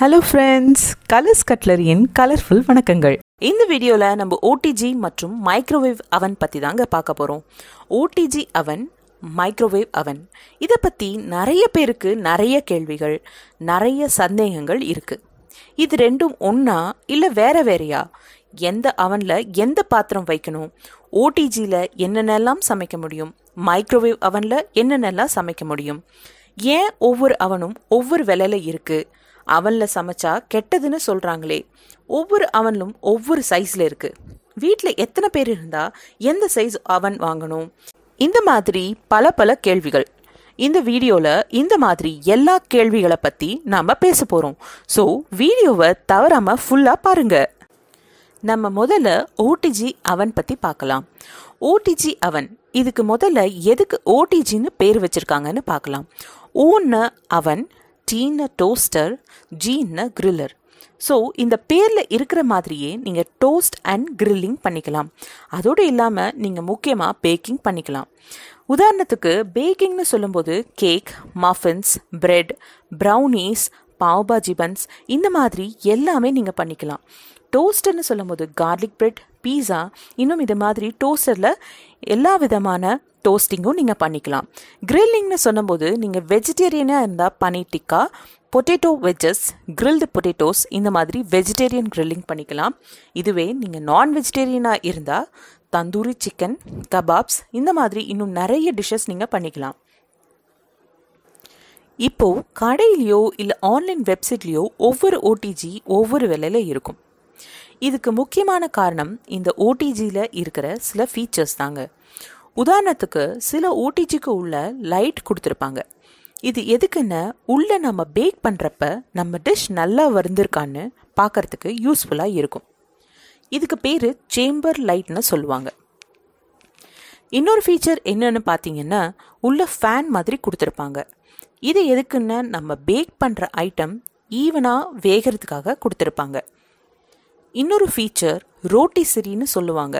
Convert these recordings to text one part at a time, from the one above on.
hello friends colours கட்லரியின் colourful வணக்கங்கள் இந்த வீடியோவில் நம்ம ஓடிஜி மற்றும் மைக்ரோவேவ் அவன் பற்றி தாங்க பார்க்க போகிறோம் ஓடிஜி அவன் மைக்ரோவேவ் அவன் இதை பற்றி நிறைய பேருக்கு நிறைய கேள்விகள் நிறைய சந்தேகங்கள் இருக்குது இது ரெண்டும் ஒன்றா இல்லை வேற வேறையா எந்த அவனில் எந்த பாத்திரம் வைக்கணும் ஓடிஜியில் என்னென்னலாம் சமைக்க முடியும் மைக்ரோவேவ் அவனில் என்னென்னலாம் சமைக்க முடியும் ஏன் ஒவ்வொரு அவனும் ஒவ்வொரு விலையில் இருக்குது அவனில் சமைச்சா கெட்டதுன்னு சொல்கிறாங்களே ஒவ்வொரு அவனும் ஒவ்வொரு சைஸில் இருக்குது வீட்டில் எத்தனை பேர் இருந்தால் எந்த சைஸ் அவன் வாங்கணும் இந்த மாதிரி பல பல கேள்விகள் இந்த வீடியோவில் இந்த மாதிரி எல்லா கேள்விகளை பற்றி நாம் பேச போகிறோம் ஸோ வீடியோவை தவறாமல் ஃபுல்லாக பாருங்கள் நம்ம முதல்ல ஓடிஜி அவன் பற்றி பார்க்கலாம் ஓடிஜி அவன் இதுக்கு முதல்ல எதுக்கு ஓடிஜின்னு பேர் வச்சுருக்காங்கன்னு பார்க்கலாம் ஊன்ன அவன் டீன்னு டோஸ்டர் ஜீன்னு கிரில்லர் ஸோ இந்த பேரில் இருக்கிற மாதிரியே நீங்கள் டோஸ்ட் அண்ட் கிரில்லிங் பண்ணிக்கலாம் அதோடு இல்லாமல் நீங்கள் முக்கியமாக பேக்கிங் பண்ணிக்கலாம் உதாரணத்துக்கு பேக்கிங்னு சொல்லும்போது cake muffins bread brownies pav bhaji buns இந்த மாதிரி எல்லாமே நீங்கள் பண்ணிக்கலாம் டோஸ்டர்னு சொல்லும்போது கார்லிக் பிரெட் பீஸா இன்னும் இது மாதிரி டோஸ்டரில் எல்லா விதமான டோஸ்டிங்கும் நீங்கள் பண்ணிக்கலாம் கிரில்லிங்னு சொன்னபோது நீங்கள் வெஜிடேரியனாக இருந்தால் paneer tikka potato veggies grilled potatoes இந்த மாதிரி வெஜிடேரியன் கிரில்லிங் பண்ணிக்கலாம் இதுவே நீங்கள் நான் வெஜிடேரியனாக இருந்தால் தந்தூரி சிக்கன் கபாப்ஸ் இந்த மாதிரி இன்னும் நிறைய டிஷ்ஷஸ் நீங்கள் பண்ணிக்கலாம் இப்போது கடையிலையோ இல்லை ஆன்லைன் வெப்சைட்லேயோ ஒவ்வொரு ஓடிஜி ஒவ்வொரு விலையில் இருக்கும் இதுக்கு முக்கியமான காரணம் இந்த ஓடிஜியில் இருக்கிற சில ஃபீச்சர்ஸ் தாங்க உதாரணத்துக்கு சில ஓடிஜிக்கு உள்ள லைட் கொடுத்துருப்பாங்க இது எதுக்குன்னு உள்ளே நம்ம பேக் பண்ணுறப்ப நம்ம டிஷ் நல்லா வருந்திருக்கான்னு பார்க்குறதுக்கு யூஸ்ஃபுல்லாக இருக்கும் இதுக்கு பேர் சேம்பர் லைட்னு சொல்லுவாங்க இன்னொரு ஃபீச்சர் என்னன்னு பார்த்தீங்கன்னா உள்ள ஃபேன் மாதிரி கொடுத்துருப்பாங்க இது எதுக்குன்னு நம்ம பேக் பண்ணுற ஐட்டம் ஈவனாக வேகிறதுக்காக கொடுத்துருப்பாங்க இன்னொரு ஃபீச்சர் ரோட்டிசிரின்னு சொல்லுவாங்க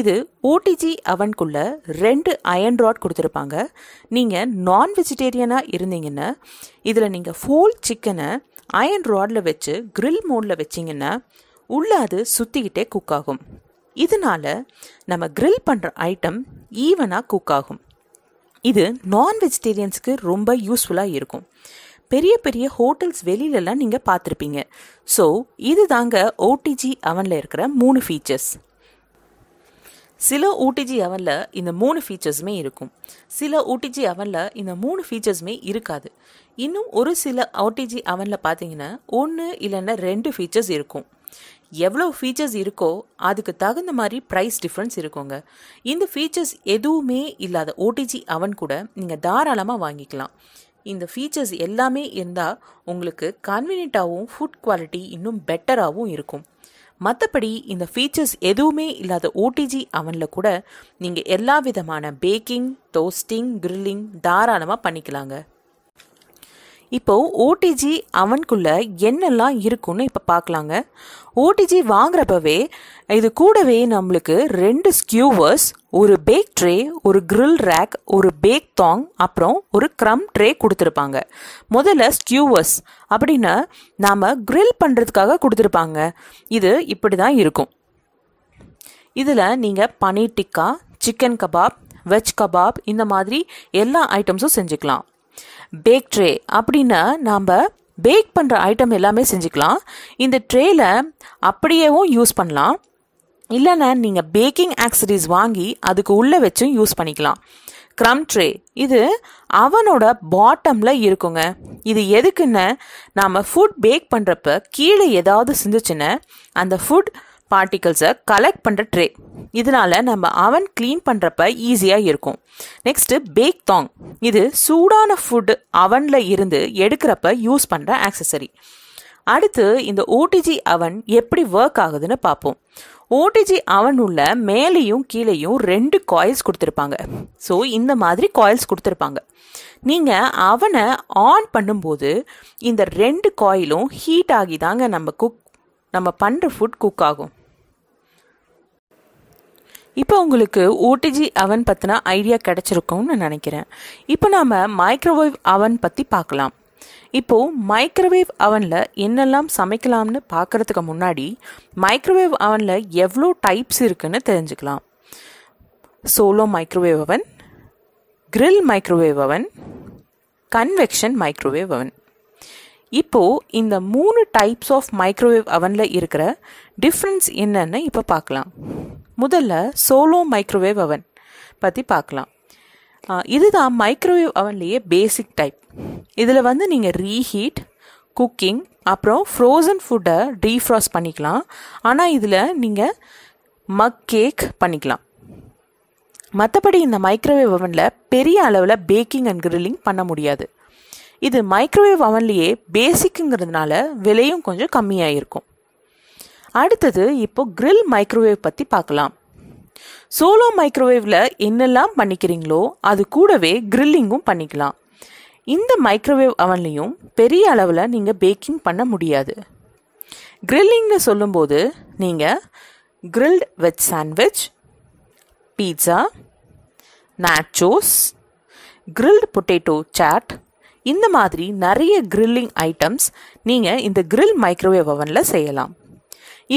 இது ஓடிஜி அவனுக்குள்ள ரெண்டு அயன் ராட் கொடுத்துருப்பாங்க நீங்கள் நான் வெஜிடேரியனாக இருந்தீங்கன்னா இதில் நீங்கள் ஃபோல் சிக்கனை அயன் ராடில் வச்சு கிரில் மோடில் வச்சிங்கன்னா உள்ளே அது சுற்றிக்கிட்டே குக் ஆகும் இதனால் நம்ம கிரில் பண்ணுற ஐட்டம் ஈவனாக குக் ஆகும் இது நான் வெஜிடேரியன்ஸுக்கு ரொம்ப யூஸ்ஃபுல்லாக இருக்கும் பெரிய பெரிய ஹோட்டல்ஸ் வெளியிலலாம் நீங்கள் பார்த்துருப்பீங்க ஸோ இது தாங்க ஓடிஜி அவனில் இருக்கிற மூணு ஃபீச்சர்ஸ் சில ஊட்டிஜி அவனில் இந்த மூணு ஃபீச்சர்ஸுமே இருக்கும் சில ஊட்டிஜி அவனில் இந்த மூணு ஃபீச்சர்ஸுமே இருக்காது இன்னும் ஒரு சில ஓடிஜி அவனில் பார்த்தீங்கன்னா ஒன்று இல்லைன்னா ரெண்டு ஃபீச்சர்ஸ் இருக்கும் எவ்வளோ ஃபீச்சர்ஸ் இருக்கோ அதுக்கு தகுந்த மாதிரி ப்ரைஸ் டிஃப்ரென்ஸ் இருக்குங்க இந்த ஃபீச்சர்ஸ் எதுவுமே இல்லாத ஓடிஜி அவன் கூட நீங்கள் தாராளமாக வாங்கிக்கலாம் இந்த ஃபீச்சர்ஸ் எல்லாமே இருந்தால் உங்களுக்கு கன்வீனியண்ட்டாகவும் ஃபுட் குவாலிட்டி இன்னும் பெட்டராகவும் இருக்கும் மற்றபடி இந்த ஃபீச்சர்ஸ் எதுவுமே இல்லாத ஓடிஜி அவனில் கூட நீங்கள் எல்லா விதமான பேக்கிங் டோஸ்டிங் கிரில்லிங் தாராளமாக பண்ணிக்கலாங்க இப்போ ஓடிஜி அவனுக்குள்ள என்னெல்லாம் இருக்குன்னு இப்போ பார்க்கலாங்க ஓடிஜி வாங்குறப்பவே இது கூடவே நம்மளுக்கு ரெண்டு ஸ்கியூவர்ஸ் ஒரு பேக் ட்ரே ஒரு கிரில் ரேக் ஒரு பேக் தாங் அப்புறம் ஒரு க்ரம் ட்ரே கொடுத்துருப்பாங்க முதல்ல ஸ்கியூவர்ஸ் அப்படின்னா நாம் கிரில் பண்ணுறதுக்காக கொடுத்துருப்பாங்க இது இப்படி தான் இருக்கும் இதில் நீங்கள் paneer tikka chicken kebab veg kebab இந்த மாதிரி எல்லா ஐட்டம்ஸும் செஞ்சுக்கலாம் பேக் ட்ரே அப்படின்னா நாம் பேக் பண்ணுற ஐட்டம் எல்லாமே செஞ்சுக்கலாம் இந்த ட்ரேயில் அப்படியேவும் யூஸ் பண்ணலாம் இல்லைன்னா நீங்கள் பேக்கிங் ஆக்சரிஸ் வாங்கி அதுக்கு உள்ளே வச்சும் யூஸ் பண்ணிக்கலாம் க்ரம் ட்ரே இது அவனோட பாட்டமில் இருக்குங்க இது எதுக்குன்னு நாம் ஃபுட் பேக் பண்ணுறப்ப கீழே ஏதாவது சிந்துச்சுன்னா அந்த ஃபுட் பார்ட்டிகல்ஸை கலெக்ட் பண்ணுற ட்ரே இதனால் நம்ம அவன் க்ளீன் பண்ணுறப்ப ஈஸியாக இருக்கும் நெக்ஸ்ட்டு பேக் தாங் இது சூடான ஃபுட்டு அவனில் இருந்து எடுக்கிறப்ப யூஸ் பண்ணுற ஆக்சசரி அடுத்து இந்த ஓடிஜி அவன் எப்படி ஒர்க் ஆகுதுன்னு பார்ப்போம் ஓடிஜி அவன் உள்ள மேலேயும் கீழேயும் ரெண்டு காயில்ஸ் கொடுத்துருப்பாங்க ஸோ இந்த மாதிரி காயில்ஸ் கொடுத்துருப்பாங்க நீங்கள் அவனை ஆன் பண்ணும்போது இந்த ரெண்டு காயிலும் ஹீட் ஆகி தாங்க நம்ம குக் நம்ம பண்ணுற ஃபுட் குக் ஆகும் இப்போ உங்களுக்கு ஓடிஜி அவன் பற்றினா ஐடியா கிடச்சிருக்கும்னு நான் நினைக்கிறேன் இப்போ நாம் மைக்ரோவேவ் அவன் பற்றி பார்க்கலாம் இப்போது மைக்ரோவேவ் அவனில் என்னெல்லாம் சமைக்கலாம்னு பார்க்குறதுக்கு முன்னாடி மைக்ரோவேவ் அவனில் எவ்வளோ டைப்ஸ் இருக்குன்னு தெரிஞ்சுக்கலாம் solo microwave oven grill microwave oven convection microwave oven இப்போ இந்த மூணு டைப்ஸ் ஆஃப் மைக்ரோவேவ் அவனில் இருக்கிற டிஃப்ரென்ஸ் என்னன்னு இப்போ பார்க்கலாம் முதல்ல சோலோ மைக்ரோவேவ் அவன் பற்றி பார்க்கலாம் இதுதான் மைக்ரோவேவ் அவன்லேயே பேசிக் டைப் இதில் வந்து நீங்கள் ரீஹீட் குக்கிங் அப்புறம் ஃப்ரோசன் ஃபுட்டை டீஃப்ராஸ் பண்ணிக்கலாம் ஆனால் இதில் நீங்கள் மக் கேக் பண்ணிக்கலாம் மற்றபடி இந்த மைக்ரோவேவ் அவனில் பெரிய அளவில் பேக்கிங் அண்ட் கிரில்லிங் பண்ண முடியாது இது மைக்ரோவேவ் அவன்லேயே பேசிக்குங்கிறதுனால விலையும் கொஞ்சம் கம்மியாக இருக்கும் அடுத்தது இப்போ கிரில் மைக்ரோவேவ் பற்றி பார்க்கலாம் சோலோ மைக்ரோவேவில் என்னெல்லாம் பண்ணிக்கிறீங்களோ அது கூடவே கிரில்லிங்கும் பண்ணிக்கலாம் இந்த மைக்ரோவேவ் அவன்லையும் பெரிய அளவில் நீங்கள் பேக்கிங் பண்ண முடியாது கிரில்லிங்னு சொல்லும்போது நீங்கள் grilled veg sandwich pizza nachos grilled potato chaat இந்த மாதிரி நிறைய கிரில்லிங் ஐட்டம்ஸ் நீங்கள் இந்த கிரில் மைக்ரோவேவ் அவனில் செய்யலாம்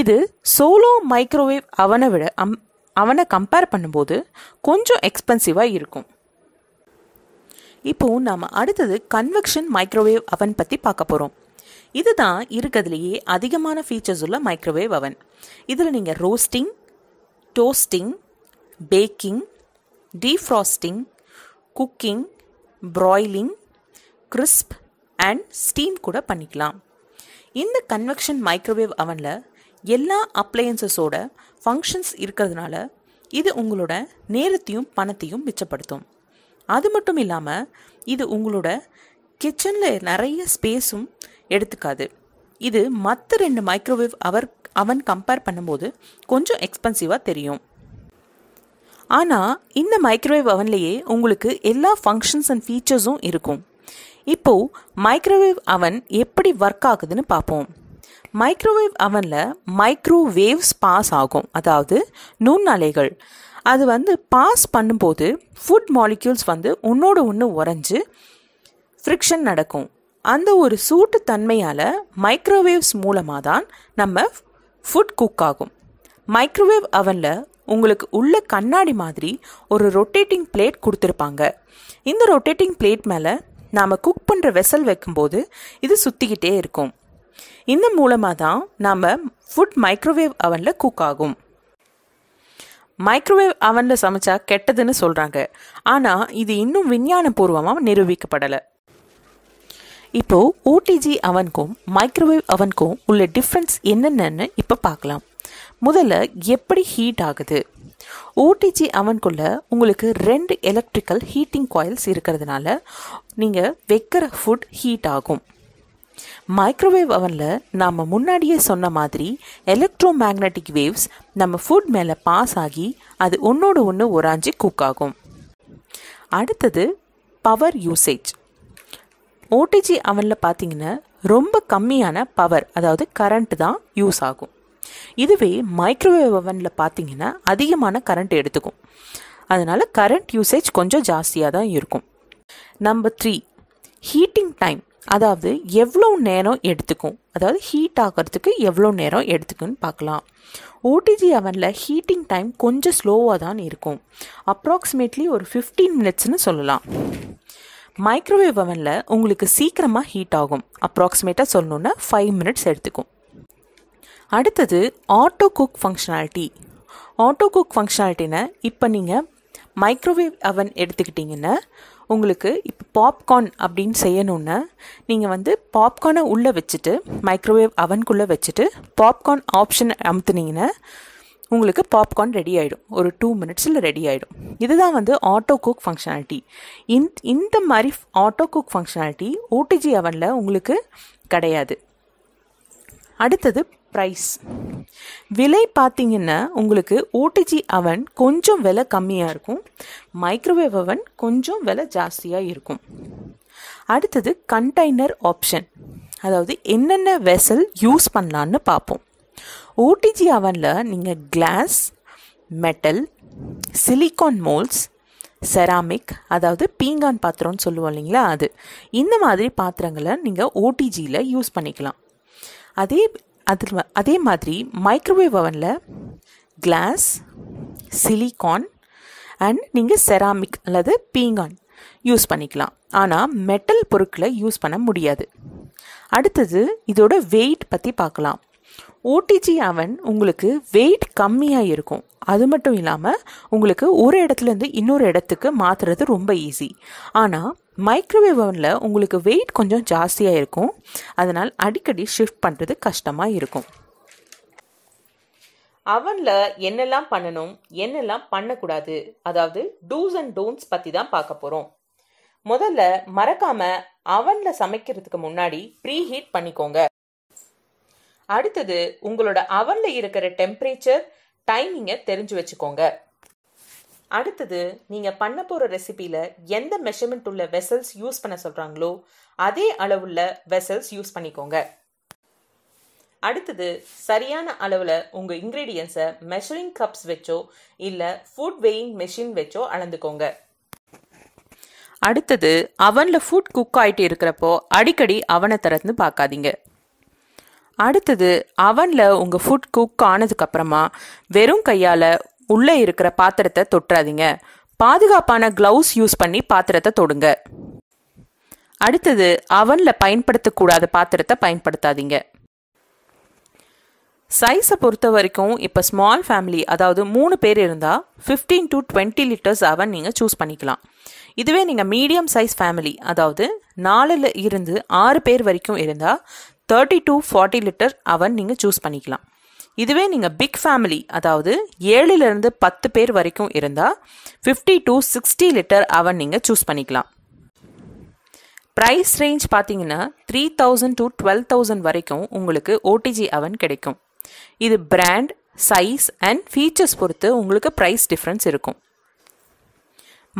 இது சோலோ மைக்ரோவேவ் அவனை விட அம் அவனை கம்பேர் பண்ணும்போது கொஞ்சம் எக்ஸ்பென்சிவாக இருக்கும் இப்போது நாம் அடுத்தது கன்வெக்ஷன் மைக்ரோவேவ் அவன் பற்றி பார்க்க போகிறோம் இதுதான் இருக்கிறதுலேயே அதிகமான ஃபீச்சர்ஸ் உள்ள மைக்ரோவேவ் அவன் இதில் நீங்கள் roasting toasting baking defrosting cooking broiling crisp and steam கூட பண்ணிக்கலாம் இந்த கன்வெக்ஷன் மைக்ரோவேவ் அவனில் எல்லா அப்ளையன்சஸோட ஃபங்க்ஷன்ஸ் இருக்கிறதுனால இது உங்களோட நேரத்தையும் பணத்தையும் மிச்சப்படுத்தும் அது மட்டும் இல்லாமல் இது உங்களோட கிச்சனில் நிறைய ஸ்பேஸும் எடுத்துக்காது இது மற்ற ரெண்டு மைக்ரோவேவ் அவர் அவன் கம்பேர் பண்ணும்போது கொஞ்சம் எக்ஸ்பென்சிவாக தெரியும் ஆனால் இந்த மைக்ரோவேவ் அவன்லேயே உங்களுக்கு எல்லா ஃபங்க்ஷன்ஸ் அண்ட் ஃபீச்சர்ஸும் இருக்கும் இப்போது மைக்ரோவேவ் அவன் எப்படி ஒர்க் ஆகுதுன்னு பார்ப்போம் மைக்ரோவேவ் அவனில் மைக்ரோவேவ்ஸ் பாஸ் ஆகும் அதாவது அலைகள் அது வந்து பாஸ் பண்ணும்போது ஃபுட் மாலிக்யூல்ஸ் வந்து உன்னோடு ஒன்று உறைஞ்சு ஃப்ரிக்ஷன் நடக்கும் அந்த ஒரு சூட்டு தன்மையால் மைக்ரோவேவ்ஸ் மூலமாக தான் நம்ம ஃபுட் குக் ஆகும் மைக்ரோவேவ் அவனில் உங்களுக்கு உள்ள கண்ணாடி மாதிரி ஒரு ரொட்டேட்டிங் பிளேட் கொடுத்துருப்பாங்க இந்த ரொட்டேட்டிங் பிளேட் மேலே நாம் குக் பண்ணுற வெசல் வைக்கும்போது இது சுற்றிக்கிட்டே இருக்கும் இந்த மூலமாக தான் நாம் ஃபுட் மைக்ரோவேவ் அவனில் குக் ஆகும் மைக்ரோவேவ் அவனில் சமைச்சா கெட்டதுன்னு சொல்கிறாங்க ஆனால் இது இன்னும் விஞ்ஞானபூர்வமாக நிரூபிக்கப்படலை இப்போது ஓடிஜி அவனுக்கும் மைக்ரோவேவ் அவனுக்கும் உள்ள டிஃப்ரென்ஸ் என்னென்னு இப்போ பார்க்கலாம் முதல்ல எப்படி ஹீட் ஆகுது ஓடிஜி அவனுக்குள்ள உங்களுக்கு ரெண்டு எலக்ட்ரிக்கல் ஹீட்டிங் காயில்ஸ் இருக்கிறதுனால நீங்கள் வைக்கிற ஃபுட் ஹீட் ஆகும் மைக்ரோவேவ் அவனில் நாம் முன்னாடியே சொன்ன மாதிரி எலக்ட்ரோ மேக்னட்டிக் வேவ்ஸ் நம்ம ஃபுட் மேலே பாஸ் ஆகி அது ஒன்றோடு ஒன்று ஒராஞ்சி குக் ஆகும் அடுத்தது பவர் யூசேஜ் ஓடிஜி அவனில் பார்த்தீங்கன்னா ரொம்ப கம்மியான பவர் அதாவது கரண்ட் தான் யூஸ் ஆகும் இதுவே மைக்ரோவேவ் அவனில் பார்த்தீங்கன்னா அதிகமான கரண்ட் எடுத்துக்கும் அதனால் கரண்ட் யூசேஜ் கொஞ்சம் ஜாஸ்தியாக தான் இருக்கும் நம்பர் த்ரீ ஹீட்டிங் டைம் அதாவது எவ்வளோ நேரம் எடுத்துக்கும் அதாவது ஹீட் ஆகிறதுக்கு எவ்வளோ நேரம் எடுத்துக்குன்னு பார்க்கலாம் ஓடிஜி அவனில் ஹீட்டிங் டைம் கொஞ்சம் ஸ்லோவாக தான் இருக்கும் அப்ராக்சிமேட்லி ஒரு ஃபிஃப்டீன் மினிட்ஸ்னு சொல்லலாம் மைக்ரோவேவ் அவனில் உங்களுக்கு சீக்கிரமாக ஹீட் ஆகும் அப்ராக்சிமேட்டாக சொல்லணுன்னா ஃபைவ் மினிட்ஸ் எடுத்துக்கும் அடுத்தது auto cook functionality auto cook ஃபங்க்ஷனாலிட்டினா இப்போ நீங்கள் மைக்ரோவேவ் அவன் எடுத்துக்கிட்டிங்கன்னா உங்களுக்கு இப்போ பாப்கார்ன் அப்படின்னு செய்யணுன்னா நீங்கள் வந்து பாப்கார்னை உள்ளே வச்சுட்டு மைக்ரோவேவ் அவனுக்குள்ளே வச்சுட்டு பாப்கார்ன் ஆப்ஷன் அமுத்துனீங்கன்னா உங்களுக்கு பாப்கார்ன் ரெடி ஆகிடும் ஒரு டூ மினிட்ஸில் ரெடி ஆகிடும் இதுதான் வந்து ஆட்டோ குக் ஃபங்க்ஷனாலிட்டி இந் இந்த மாதிரி ஆட்டோ குக் ஃபங்க்ஷனாலிட்டி ஓடிஜி அவனில் உங்களுக்கு கிடையாது அடுத்தது ப்ரைஸ் விலை பார்த்தீங்கன்னா உங்களுக்கு ஓடிஜி அவன் கொஞ்சம் விலை கம்மியாக இருக்கும் மைக்ரோவேவ் அவன் கொஞ்சம் விலை ஜாஸ்தியாக இருக்கும் அடுத்தது கண்டெய்னர் ஆப்ஷன் அதாவது என்னென்ன வெசல் யூஸ் பண்ணலான்னு பார்ப்போம் ஓடிஜி அவனில் நீங்கள் glass metal silicone moulds ceramic அதாவது பீங்கான் பாத்திரம்னு சொல்லுவோம் இல்லைங்களா அது இந்த மாதிரி பாத்திரங்களை நீங்கள் ஓடிஜியில் யூஸ் பண்ணிக்கலாம் அதே அது அதே மாதிரி மைக்ரோவேவ் ஓவனில் கிளாஸ் சிலிகான் அண்ட் நீங்கள் செராமிக் அல்லது பீங்கான் யூஸ் பண்ணிக்கலாம் ஆனால் மெட்டல் பொருட்களை யூஸ் பண்ண முடியாது அடுத்தது இதோட வெயிட் பற்றி பார்க்கலாம் ஓடிஜி அவன் உங்களுக்கு வெயிட் கம்மியாக இருக்கும் அது மட்டும் இல்லாமல் உங்களுக்கு ஒரு இடத்துலேருந்து இன்னொரு இடத்துக்கு மாற்றுறது ரொம்ப ஈஸி ஆனால் மைக்ரோவேவ் அவனில் உங்களுக்கு வெயிட் கொஞ்சம் ஜாஸ்தியாக இருக்கும் அதனால் அடிக்கடி ஷிஃப்ட் பண்ணுறது கஷ்டமாக இருக்கும் அவனில் என்னெல்லாம் பண்ணணும் என்னெல்லாம் பண்ணக்கூடாது அதாவது டூஸ் அண்ட் டோன்ட்ஸ் பற்றி தான் பார்க்க போகிறோம் முதல்ல மறக்காம அவனில் சமைக்கிறதுக்கு முன்னாடி ப்ரீ ஹீட் பண்ணிக்கோங்க அடுத்தது உங்களோட அவன்ல இருக்கிற டெம்பரேச்சர் டைமிங்கை தெரிஞ்சு வச்சுக்கோங்க அடுத்தது நீங்கள் பண்ண போகிற ரெசிபியில் எந்த மெஷர்மெண்ட் உள்ள வெசல்ஸ் யூஸ் பண்ண சொல்கிறாங்களோ அதே அளவுள்ள வெசல்ஸ் யூஸ் பண்ணிக்கோங்க அடுத்தது சரியான அளவில் உங்கள் இன்க்ரீடியன்ஸை மெஷரிங் கப்ஸ் வச்சோ இல்லை ஃபுட் வெயிங் மெஷின் வச்சோ அளந்துக்கோங்க அடுத்தது அவனில் ஃபுட் குக் ஆகிட்டு இருக்கிறப்போ அடிக்கடி அவனை திறந்து பார்க்காதீங்க அடுத்தது அவனில் உங்கள் ஃபுட் குக் ஆனதுக்கப்புறமா வெறும் கையால் உள்ளே இருக்கிற பாத்திரத்தை தொட்டுறாதீங்க பாதுகாப்பான க்ளவுஸ் யூஸ் பண்ணி பாத்திரத்தை தொடுங்க அடுத்தது அவனில் பயன்படுத்தக்கூடாத பாத்திரத்தை பயன்படுத்தாதீங்க சைஸை பொறுத்த வரைக்கும் இப்போ ஸ்மால் ஃபேமிலி அதாவது மூணு பேர் இருந்தால் ஃபிஃப்டீன் டு டுவெண்ட்டி லிட்டர்ஸ் அவன் நீங்கள் சூஸ் பண்ணிக்கலாம் இதுவே நீங்கள் மீடியம் சைஸ் ஃபேமிலி அதாவது நாலில் இருந்து ஆறு பேர் வரைக்கும் இருந்தால் தேர்ட்டி டு ஃபார்ட்டி லிட்டர் அவன் நீங்கள் சூஸ் பண்ணிக்கலாம் இதுவே நீங்கள் பிக் ஃபேமிலி அதாவது ஏழிலிருந்து பத்து பேர் வரைக்கும் இருந்தால் ஃபிஃப்டி டு சிக்ஸ்டி லிட்டர் அவன் நீங்கள் சூஸ் பண்ணிக்கலாம் ப்ரைஸ் ரேஞ்ச் பார்த்தீங்கன்னா three thousand to twelve thousand வரைக்கும் உங்களுக்கு ஓடிஜி அவன் கிடைக்கும் இது பிராண்ட் சைஸ் அண்ட் ஃபீச்சர்ஸ் பொறுத்து உங்களுக்கு ப்ரைஸ் டிஃப்ரென்ஸ் இருக்கும்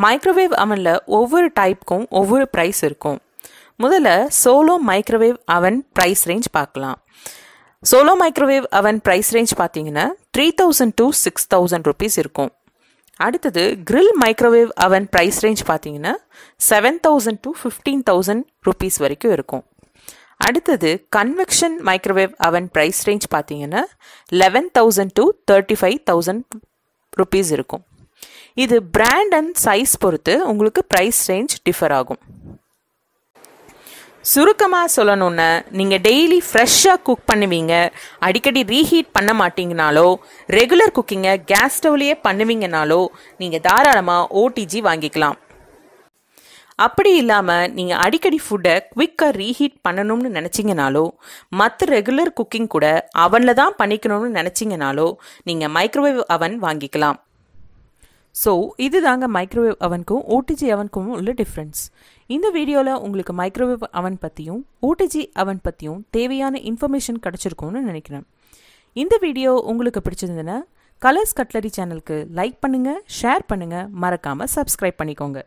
மைக்ரோவேவ் அவனில் ஒவ்வொரு டைப்புக்கும் ஒவ்வொரு ப்ரைஸ் இருக்கும் முதல்ல solo microwave oven price range பார்க்கலாம் solo microwave oven price range பார்த்தீங்கன்னா three thousand to six thousand rupees இருக்கும் அடுத்தது grill microwave oven price range பார்த்தீங்கன்னா seven thousand to fifteen thousand rupees வரைக்கும் இருக்கும் அடுத்தது convection microwave oven price range பார்த்தீங்கன்னா eleven thousand to thirty five thousand rupees இருக்கும் இது பிராண்ட் அண்ட் சைஸ் பொறுத்து உங்களுக்கு ப்ரைஸ் ரேஞ்ச் டிஃபர் ஆகும் சுருக்கமாக சொல்லணுன்னு நீங்கள் டெய்லி ஃப்ரெஷ்ஷாக குக் பண்ணுவீங்க அடிக்கடி ரீஹீட் பண்ண மாட்டீங்கனாலோ ரெகுலர் குக்கிங்கை கேஸ் ஸ்டவ்லேயே பண்ணுவீங்கனாலோ நீங்கள் தாராளமாக ஓடிஜி வாங்கிக்கலாம் அப்படி இல்லாமல் நீங்கள் அடிக்கடி ஃபுட்டை குவிக்காக ரீஹீட் பண்ணணும்னு நினச்சிங்கனாலோ மற்ற ரெகுலர் குக்கிங் கூட அவனில் தான் பண்ணிக்கணும்னு நினச்சிங்கனாலோ நீங்கள் மைக்ரோவேவ் அவன் வாங்கிக்கலாம் ஸோ இது தாங்க மைக்ரோவேவ் அவனுக்கும் ஓடிஜி அவனுக்கும் உள்ள டிஃப்ரென்ஸ் இந்த வீடியோவில் உங்களுக்கு மைக்ரோவேவ் அவன் பற்றியும் ஓடிஜி அவன் பற்றியும் தேவையான இன்ஃபர்மேஷன் கிடச்சிருக்கும்னு நினைக்கிறேன் இந்த வீடியோ உங்களுக்கு பிடிச்சிருந்ததுன்னா கலர்ஸ் கட்லரி சேனலுக்கு லைக் பண்ணுங்கள் ஷேர் பண்ணுங்கள் மறக்காமல் சப்ஸ்கிரைப் பண்ணிக்கோங்க